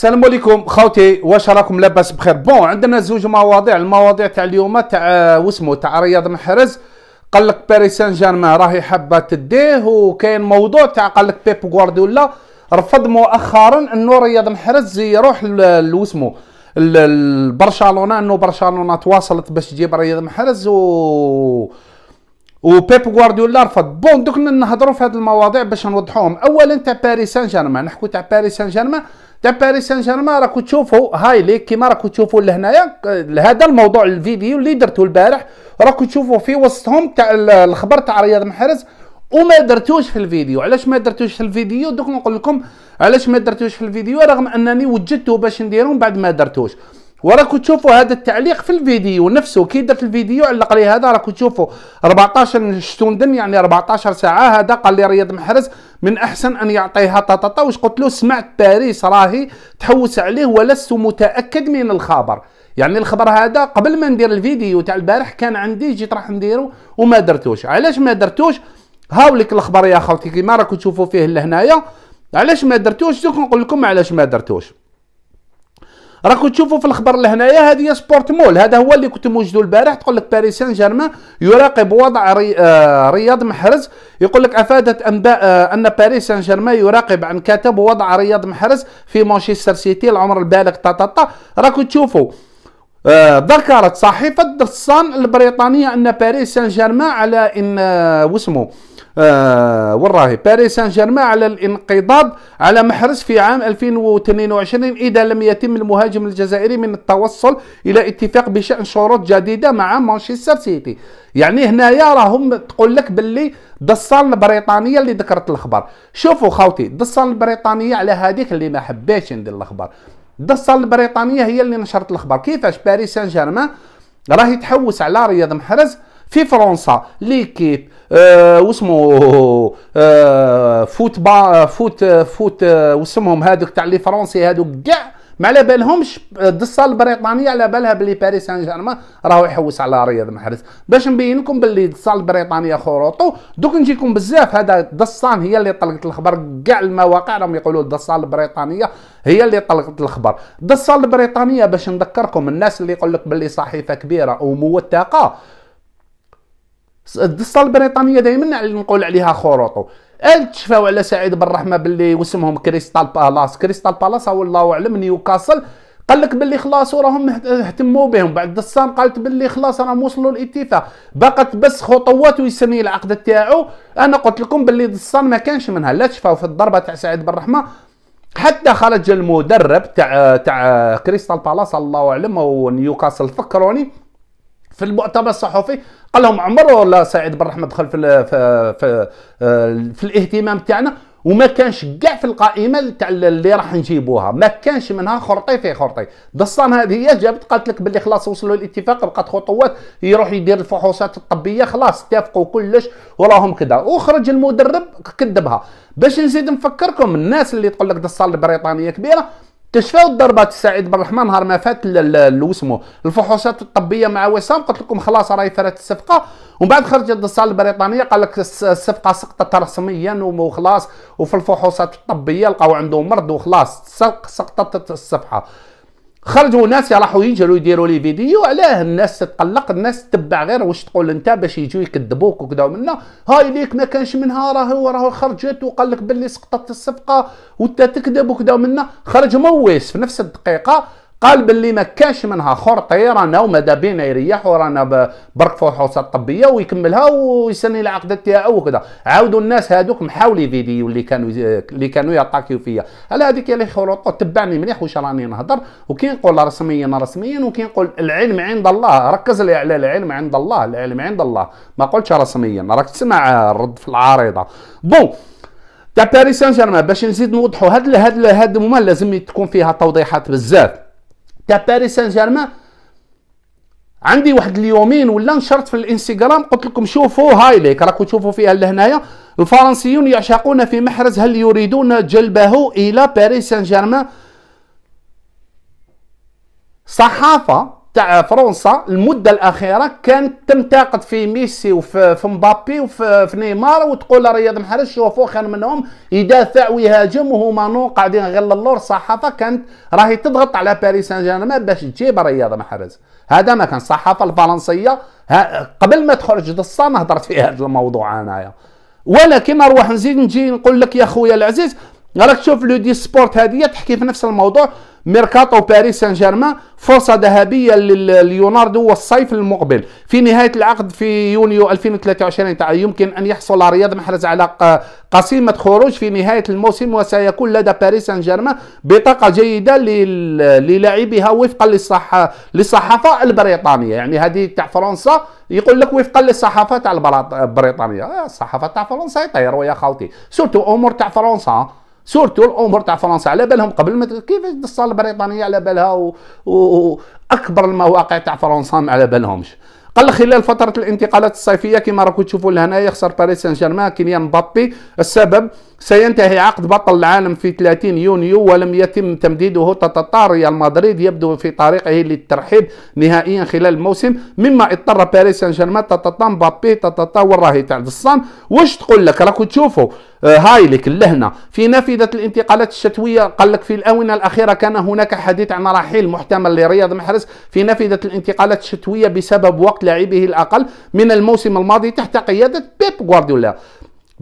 السلام عليكم خوتي واش راكم لاباس بخير بون عندنا زوج مواضيع المواضيع تاع اليوم تاع آه، واسمو تاع رياض محرز قال لك باريس سان جيرمان راهي حابه تديه وكاين موضوع تاع قال لك بيب غوارديولا رفض مؤخرا انه رياض محرز يروح لوسمو البرشلونه انه برشلونه تواصلت باش تجيب رياض محرز و و بيب غوارديولا رفض بون دوك نهضروا في هذه المواضيع باش نوضحوهم اولا تاع باريس سان جيرمان نحكوا تاع باريس سان جيرمان تاع باريس سان جيرمان راكو تشوفوا هايليك كيما راكو تشوفوا لهنايا هذا الموضوع الفيديو اللي درته البارح راكو تشوفوا في وسطهم تاع الخبر تاع رياض محرز وما درتوش في الفيديو علاش ما درتوش في الفيديو دوك نقول لكم علاش ما درتوش في الفيديو رغم انني وجدته باش نديرهم بعد ما درتوش وراكم تشوفوا هذا التعليق في الفيديو نفسه كي درت الفيديو علق لي هذا راكم تشوفوا 14 شتوندن يعني 14 ساعه هذا قال لي رياض محرز من احسن ان يعطيها طاطا واش قلت له سمعت باريس راهي تحوس عليه ولست متاكد من الخبر يعني الخبر هذا قبل ما ندير الفيديو تاع البارح كان عندي جيت راح نديرو وما درتوش علاش ما درتوش هاوليك الخبر يا خوتي كيما راكم تشوفوا فيه لهنايا علاش ما درتوش دوك نقول لكم علاش ما درتوش راكو تشوفوا في الخبر لهنايا هذه سبورت مول هذا هو اللي كنت موجده البارح تقول لك باريس سان جيرمان يراقب وضع ري... آه... رياض محرز يقول لك افادت انباء آه... ان باريس سان جيرمان يراقب عن كاتب وضع رياض محرز في مانشستر سيتي العمر البالغ تا تا تا راكو تشوفوا آه ذكرت صحيفة الصان البريطانية أن باريس سان جيرمان على إن آه، واسمه وراهي باريس سان جيرمان على الانقضاض على محرز في عام 2022 اذا لم يتم المهاجم الجزائري من التوصل الى اتفاق بشان شروط جديده مع مانشستر سيتي يعني هنايا راهم تقول لك باللي دصال البريطانيه اللي ذكرت الخبر شوفوا خاوتي دصال البريطانيه على هذيك اللي ما حبيتش ندير الخبر دصال البريطانيه هي اللي نشرت الخبر كيفاش باريس سان جيرمان راهي تحوس على رياض محرز في فرنسا ليكيب آه واسمه آه فوت با فوت فوت آه واسمهم هذوك تاع لي فرونسي هذوك كاع ما على بالهمش الدصه البريطانيه على بالها بلي باريس سان جيرمان راهو يحوس على رياض محرز باش نبين لكم باللي الدصه البريطانيه خروطو دوك نجيكم بزاف هذا الدصان هي اللي طلقت الخبر كاع المواقع راهم يقولوا الدصه البريطانيه هي اللي طلقت الخبر الدصه البريطانيه باش نذكركم الناس اللي يقول لك بلي صحيفه كبيره وموثقه الدسته البريطانيه دائما نقول عليها خروطو قال تشفاو على سعيد بالرحمه باللي واسمهم كريستال بالاس كريستال بالاس او الله اعلم نيوكاسل قال لك باللي خلاص وراهم اهتموا بهم بعد السان قالت باللي خلاص راهم وصلوا الاتفاق بقت بس خطوات ويسني العقد تاعو انا قلت لكم باللي السان ما كانش منها لا تشفاو في الضربه تاع سعيد بالرحمه حتى خرج المدرب تاع تاع كريستال بالاس الله اعلم ونيوكاسل فكروني في المؤتمر الصحفي قال لهم عمره ولا سعيد بن رحمه دخل في الـ في, في, آه، في الاهتمام تاعنا وما كانش كاع في القائمه تاع اللي راح نجيبوها ما كانش منها خرطي في خرطي دصان هذه جابت قالت لك باللي خلاص وصلوا للاتفاق بقات خطوات يروح يدير الفحوصات الطبيه خلاص اتفقوا كلش وراهم كذا وخرج المدرب كذبها باش نزيد نفكركم الناس اللي تقول لك دصان البريطانيه كبيره تشفاو الضربات السعيد بن الرحمن نهار ما فات وسمو الفحوصات الطبيه مع وسام قلت لكم خلاص راهي فرات الصفقه ومن بعد خرجت الصاله البريطانيه قال لك الصفقه سقطت رسميا وخلاص وفي الفحوصات الطبيه لقاو عنده مرض وخلاص سقطت الصفحه خرجوا ناس راحوا يجروا يديروا لي فيديو علاه الناس تتقلق الناس تتبع غير واش تقول انت باش يجيو يكذبوك وكذا ومنا هاي ليك ما كانش منها راهو راهو خرجت وقال لك باللي سقطت الصفقه وانت تكذب وكذا ومنا خرج مويس في نفس الدقيقه قال باللي ما كاش منها خرطي رانا وماذا بينا يريح ورانا برك فحوصات طبيه ويكملها ويسني العقد تاعو وكذا عاودوا الناس هادوك محاولي فيديو اللي كانوا اللي كانوا ياتاكيو فيا على هذيك اللي خلطوا تبعني مليح واش راني نهضر وكي نقول رسميا رسميا وكي نقول العلم عند الله ركز لي على العلم عند الله العلم عند الله ما قلتش رسميا راك تسمع الرد في العارضه بون تاع باريس سان جيرمان باش نزيد نوضحوا هاد هاد هاد المهم لازم تكون فيها توضيحات بزاف تاع باريس سان جيرمان عندي واحد اليومين ولا نشرت في الانستغرام قلت لكم شوفوا هاي ليك راكم تشوفوا فيها لهنايا الفرنسيون يعشقون في محرز هل يريدون جلبه الى باريس سان جيرمان صحافه تاع فرنسا المده الاخيره كانت تنتقد في ميسي وفي مبابي وفي نيمار وتقول رياض محرز شوفوا خير منهم يدافع ويهاجم وهما نو قاعدين غير للور الصحافه كانت راهي تضغط على باريس سان جيرمان باش تجيب رياض محرز هذا ما كان الصحافه الفرنسيه قبل ما تخرج للصان هضرت في هذا الموضوع انايا ولكن نروح نزيد نجي نقول لك يا خويا العزيز راك تشوف لو دي سبورت هذه تحكي في نفس الموضوع ميركاتو باريس سان جيرمان فرصة ذهبية لليوناردو والصيف المقبل في نهاية العقد في يونيو 2023 يمكن أن يحصل رياض محرز على قسيمة خروج في نهاية الموسم وسيكون لدى باريس سان جيرمان بطاقة جيدة للاعبها وفقا للصح... للصحافة البريطانية يعني هذه تاع فرنسا يقول لك وفقا للصحافة تاع البريطانية آه، الصحافة تاع فرنسا يطير ويا خالتي سورتو أمور تاع فرنسا آه. سورتو الامور تاع فرنسا على بالهم قبل ما كيفاش الصاله البريطانيه على بالها واكبر المواقع تاع فرنسا ما على بالهمش قال خلال فتره الانتقالات الصيفيه كما راكم تشوفوا لهنايا خسر باريس سان جيرمان كيليان مبابي السبب سينتهي عقد بطل العالم في 30 يونيو ولم يتم تمديده تتطار ريال مدريد يبدو في طريقه للترحيب نهائيا خلال الموسم مما اضطر باريس سان جيرمان تتطا مبابي تتطا والراهي تاع الصان واش تقول لك راكو تشوفوا آه، هاي لك اللهنه في نافذه الانتقالات الشتويه قال لك في الاونه الاخيره كان هناك حديث عن رحيل محتمل لرياض محرز في نافذه الانتقالات الشتويه بسبب وقت لاعبه الاقل من الموسم الماضي تحت قياده بيب غوارديولا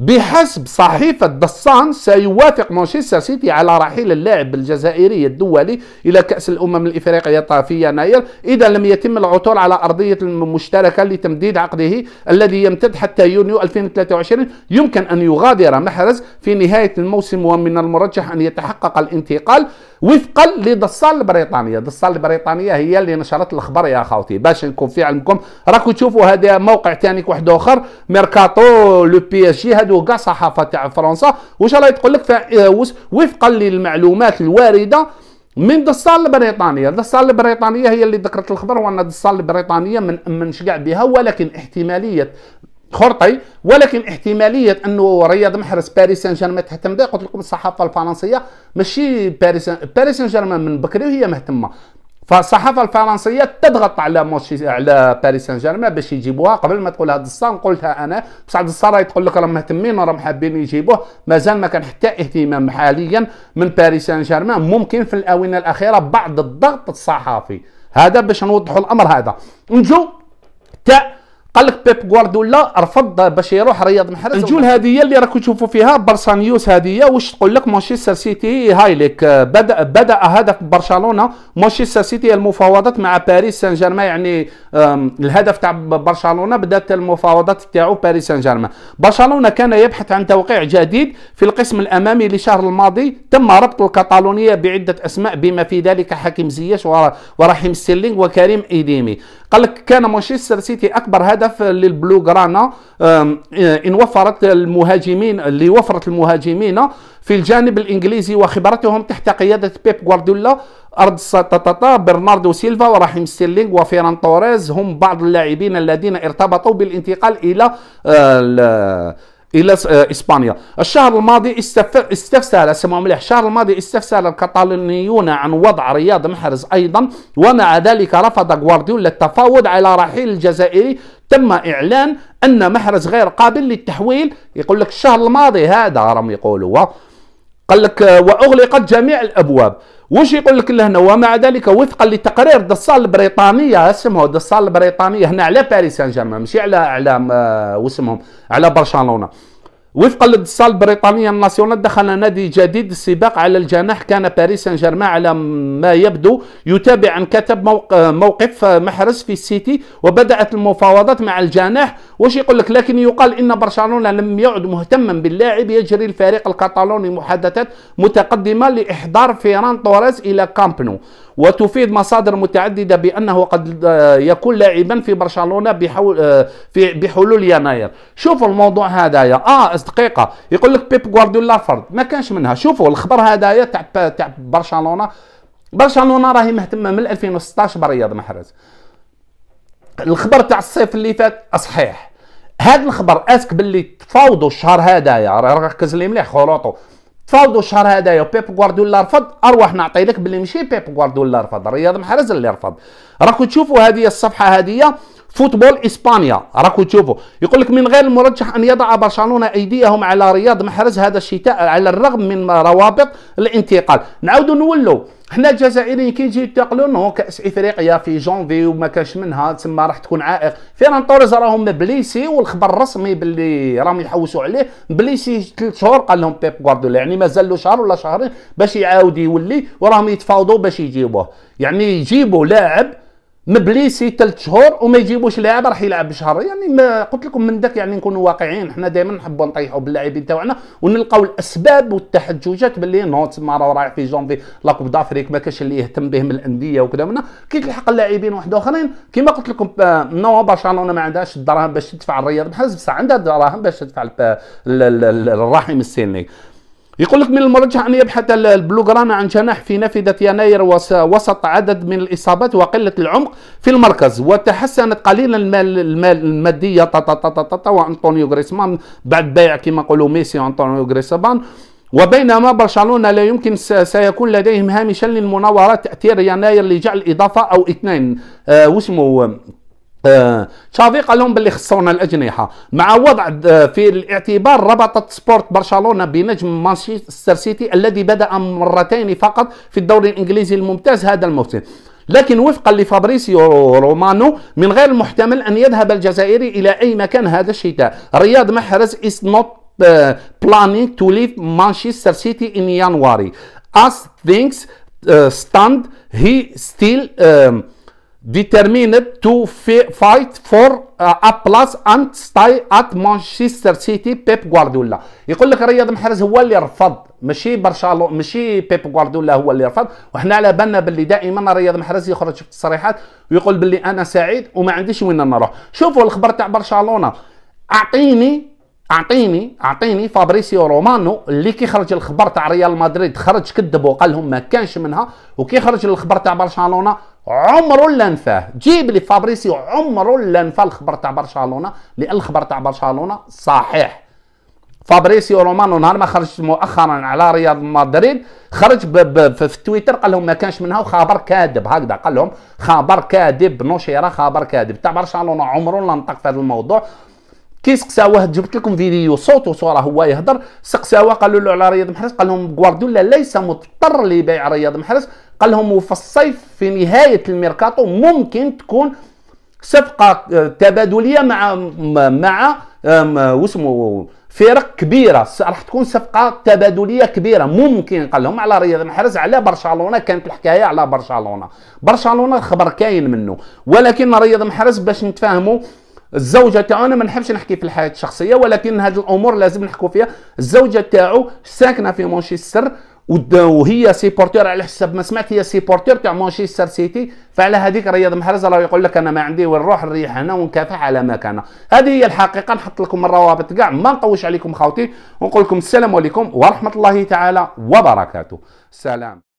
بحسب صحيفة دسان سيوافق مانشستر سيتي على رحيل اللاعب الجزائري الدولي إلى كأس الأمم الإفريقية في يناير إذا لم يتم العثور على أرضية مشتركة لتمديد عقده الذي يمتد حتى يونيو 2023 يمكن أن يغادر محرز في نهاية الموسم ومن المرجح أن يتحقق الانتقال وفقا لدسان البريطانية دسان البريطانية هي اللي نشرت الأخبار يا خوتي باش نكون في علمكم راكو تشوفوا هذا موقع تانيك واحد آخر ميركاتو لو بي اس جي وكاع الصحافه تاع فرنسا واش راهي تقول لك وفقا للمعلومات الوارده من دسار البريطانية دسار البريطانية هي اللي ذكرت الخبر وأن دسار البريطانية من أمنش كاع بها ولكن احتمالية خرطي ولكن احتماليه انه رياض محرز باريس سان جيرمان تهتم بها قلت لكم الصحافه الفرنسيه ماشي باريس باريس سان جيرمان من بكري وهي مهتمه فالصحافه الفرنسيه تضغط على موشي على باريس سان جيرمان باش يجيبوها قبل ما تقول هذا الصان قلتها انا بصح دستان راهي تقول لك راه مهتمين وراهم حابين يجيبوه مازال ما كان حتى اهتمام حاليا من باريس سان جيرمان ممكن في الاونه الاخيره بعد الضغط الصحافي هذا باش نوضحوا الامر هذا نجو تا قال لك بيب غوارديولا رفض باش يروح رياض محرز الجول هذه اللي راكم تشوفوا فيها برسانيوس هذه واش تقول لك مانشستر سيتي هايليك بدا بدا هدف برشلونه مانشستر سيتي المفاوضات مع باريس سان جيرمان يعني الهدف تاع برشلونه بدات المفاوضات تاعو باريس سان جيرمان برشلونه كان يبحث عن توقيع جديد في القسم الامامي لشهر الماضي تم ربط الكاتالونيه بعده اسماء بما في ذلك حكيم زياش ورحيم ستيرلينغ وكريم ايديمي قال لك كان مانشستر سيتي اكبر هدف جرانا آه، ان وفرت المهاجمين اللي وفرت المهاجمين في الجانب الانجليزي وخبرتهم تحت قياده بيب غوارديولا ارض ساتاتا برناردو سيلفا ورحيم ستيرلينغ وفيران توريز هم بعض اللاعبين الذين ارتبطوا بالانتقال الى آه، الى آه، اسبانيا الشهر الماضي استفسر اسمع مليح الشهر الماضي استفسر الكتالونيون عن وضع رياض محرز ايضا ومع ذلك رفض غوارديولا التفاوض على رحيل الجزائري تم اعلان ان محرز غير قابل للتحويل يقول لك الشهر الماضي هذا راهم يقولوا قال لك آه، واغلقت جميع الابواب واش يقول لك لهنا ومع ذلك وفقا لتقرير دصال البريطانيه اسمه دصال البريطانيه هنا على باريس سان جيرمان ماشي على على آه، واسمهم على برشلونه وفقا للدصال البريطانيه الناسيونال دخل نادي جديد السباق على الجناح كان باريس سان جيرمان على ما يبدو يتابع ان كتب آه، موقف محرز في السيتي وبدات المفاوضات مع الجناح واش يقول لك لكن يقال ان برشلونه لم يعد مهتما باللاعب يجري الفريق الكتالوني محادثات متقدمه لاحضار فيران توريس الى كامبنو وتفيد مصادر متعدده بانه قد آه، يكون لاعبا في برشلونه بحول آه، في بحلول يناير شوفوا الموضوع هذايا اه دقيقه يقول لك بيب غوارديولا فرد ما كانش منها شوفوا الخبر هذايا تاع تاع برشلونه برشلونه راهي مهتمه من 2016 برياض محرز الخبر تاع الصيف اللي فات صحيح هاد الخبر اسك باللي تفاوضوا الشهر هذايا ركز لي مليح خلوطو تفاوضوا الشهر هذايا بيب غوارديولا رفض ارواح نعطي لك باللي ماشي بيب غوارديولا رفض رياض محرز اللي رفض راكو تشوفوا هذه الصفحه هذه فوتبول اسبانيا راكو تشوفوا يقول لك من غير المرجح ان يضع برشلونه ايديهم على رياض محرز هذا الشتاء على الرغم من روابط الانتقال نعاودوا نولوا حنا الجزائريين كي يجي ننتقلوا نو كاس افريقيا في جونفي وما كاش منها تسمى راح تكون عائق فيران توريز راهم بليسي والخبر الرسمي باللي راهم يحوسوا عليه بليسي ثلاث شهور قال لهم بيب غوارديولا يعني مازال له شهر ولا شهرين باش يعاود يولي وراهم يتفاوضوا باش يجيبوه يعني يجيبوا لاعب مبليسي ثلاث شهور وما يجيبوش لاعب راح يلعب بشهر يعني ما قلت لكم من داك يعني نكونوا واقعيين حنا دائما نحبوا نطيحوا باللاعبين تاعنا ونلقاو الاسباب والتحججات باللي نو تسمى راه رايح في جونفي لا كوب دافريك ما كاش اللي يهتم بهم الانديه وكذا منا كي تلحق اللاعبين واحد اخرين كما قلت لكم آه، نو برشلونه ما عندهاش الدراهم باش تدفع الرياض بحال بصح عندها الدراهم باش تدفع الراحم السيني يقول لك من المرجح أن يبحث البلوغران عن جناح في نافذة يناير وسط عدد من الإصابات وقلة العمق في المركز وتحسنت قليلا المال المال المادية تتتتت وأنطونيو غريسمان بعد بيع كما يقولوا ميسي وأنطونيو غريسمان وبينما برشلونة لا يمكن سيكون لديهم هامشا للمناورات تأثير يناير لجعل إضافة أو اثنين آه واسمه آه، تشافي قال لهم باللي خصونا الاجنحه مع وضع آه، في الاعتبار ربطت سبورت برشلونه بنجم مانشستر سيتي الذي بدا مرتين فقط في الدوري الانجليزي الممتاز هذا الموسم لكن وفقا لفابريسيو رومانو من غير المحتمل ان يذهب الجزائري الى اي مكان هذا الشتاء رياض محرز is not آه، planning to leave Manchester City in January as things uh, stand he still determined to fight for uh, a plus and stay at مانشستر سيتي بيب Guardiola يقول لك رياض محرز هو اللي رفض ماشي برشلونه ماشي بيب غوارديولا هو اللي رفض وحنا على بالنا باللي دائما رياض محرز يخرج في التصريحات ويقول باللي انا سعيد وما عنديش وين نروح شوفوا الخبر تاع برشلونه اعطيني اعطيني اعطيني فابريسيو رومانو اللي كي خرج الخبر تاع ريال مدريد خرج كذب وقال لهم ما كانش منها وكي خرج الخبر تاع برشلونه عمره لا نفاه جيب لي فابريسيو عمره لا نفى الخبر تاع برشلونه لان الخبر تاع برشلونه صحيح فابريسيو رومانو نهار ما خرج مؤخرا على ريال مدريد خرج في تويتر قال لهم ما كانش منها وخبر كاذب هكذا قال لهم خبر كاذب نشر خبر كاذب تاع برشلونه عمره لا نطق في هذا الموضوع كيسقساوه جبت لكم فيديو صوت وصوره هو يهضر سقساوه قالوا له على رياض محرز قال لهم غوارديولا ليس مضطر لبيع رياض محرز قال لهم وفي الصيف في نهايه الميركاتو ممكن تكون صفقه آه، تبادليه مع مع آه، واسمه فرق كبيره راح تكون صفقه تبادليه كبيره ممكن قال لهم على رياض محرز على برشلونه كانت الحكايه على برشلونه برشلونه الخبر كاين منه ولكن رياض محرز باش نتفاهموا الزوجه تاعو انا ما نحبش نحكي في الحياه الشخصيه ولكن هذه الامور لازم نحكوا فيها الزوجه تاعو ساكنه في مانشستر وهي سيبورتير على حسب ما سمعت هي سيبورتير تاع مانشستر سيتي فعلى هذيك رياض محرز راه يقول لك انا ما عندي وين نروح نريح هنا ونكافح على كان هذه هي الحقيقه نحط لكم الروابط كاع ما نطوش عليكم خاوتي ونقول لكم السلام عليكم ورحمه الله تعالى وبركاته سلام